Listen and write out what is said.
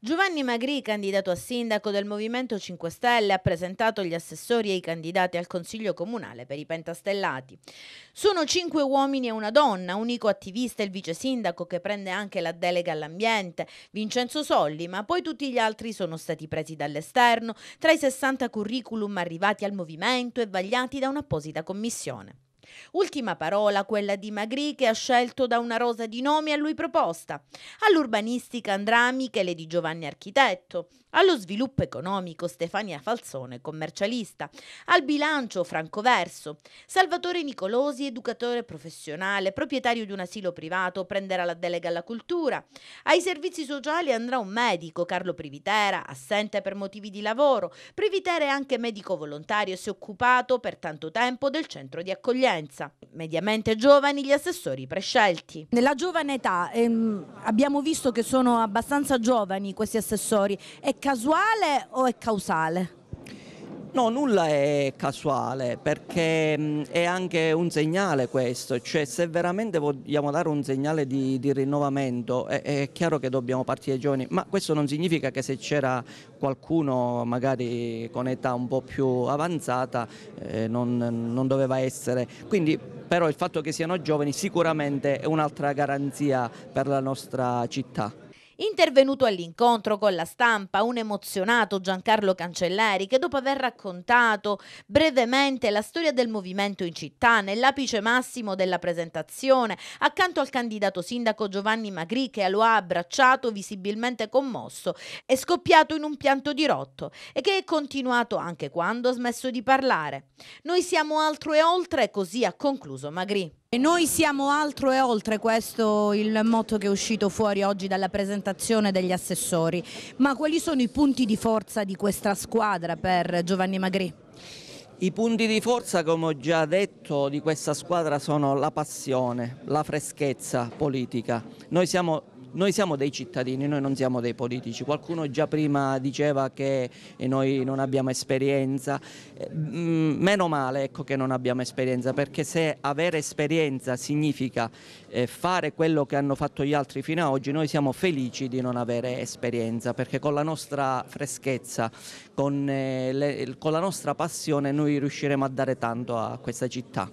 Giovanni Magri, candidato a sindaco del Movimento 5 Stelle, ha presentato gli assessori e i candidati al Consiglio Comunale per i Pentastellati. Sono cinque uomini e una donna, unico attivista e il vice sindaco che prende anche la delega all'ambiente, Vincenzo Solli, ma poi tutti gli altri sono stati presi dall'esterno tra i 60 curriculum arrivati al Movimento e vagliati da un'apposita commissione. Ultima parola quella di Magri che ha scelto da una rosa di nomi a lui proposta, all'urbanistica andrà Michele di Giovanni architetto, allo sviluppo economico Stefania Falzone, commercialista, al bilancio Franco Verso, Salvatore Nicolosi educatore professionale, proprietario di un asilo privato, prenderà la delega alla cultura, ai servizi sociali andrà un medico Carlo Privitera, assente per motivi di lavoro, Privitera è anche medico volontario e si è occupato per tanto tempo del centro di accoglienza consulenza. Mediamente giovani gli assessori prescelti. Nella giovane età ehm, abbiamo visto che sono abbastanza giovani questi assessori. È casuale o è causale? No, nulla è casuale perché mm, è anche un segnale questo, cioè se veramente vogliamo dare un segnale di, di rinnovamento è, è, chiaro che dobbiamo partire giovani, ma questo non significa che se c'era qualcuno magari con età un po' più avanzata eh, non, non doveva essere, quindi però il fatto che siano giovani sicuramente è un'altra garanzia per la nostra città. Intervenuto all'incontro con la stampa un emozionato Giancarlo Cancellari che dopo aver raccontato brevemente la storia del movimento in città nell'apice massimo della presentazione, accanto al candidato sindaco Giovanni Magri che lo ha abbracciato visibilmente commosso, è scoppiato in un pianto dirotto e che è continuato anche quando ha smesso di parlare. Noi siamo altro e oltre, così ha concluso Magri. E noi siamo altro e oltre, questo è il motto che è uscito fuori oggi dalla presentazione degli assessori. Ma quali sono i punti di forza di questa squadra per Giovanni Magri? I punti di forza, come ho già detto, di questa squadra sono la passione, la freschezza politica. Noi siamo noi siamo dei cittadini, noi non siamo dei politici, qualcuno già prima diceva che eh, noi non abbiamo esperienza, eh, mm, meno male ecco, che non abbiamo esperienza perché se avere esperienza significa eh, fare quello che hanno fatto gli altri fino ad oggi, noi siamo felici di non avere esperienza perché con la nostra freschezza, con, le, con la nostra passione noi riusciremo a dare tanto a questa città.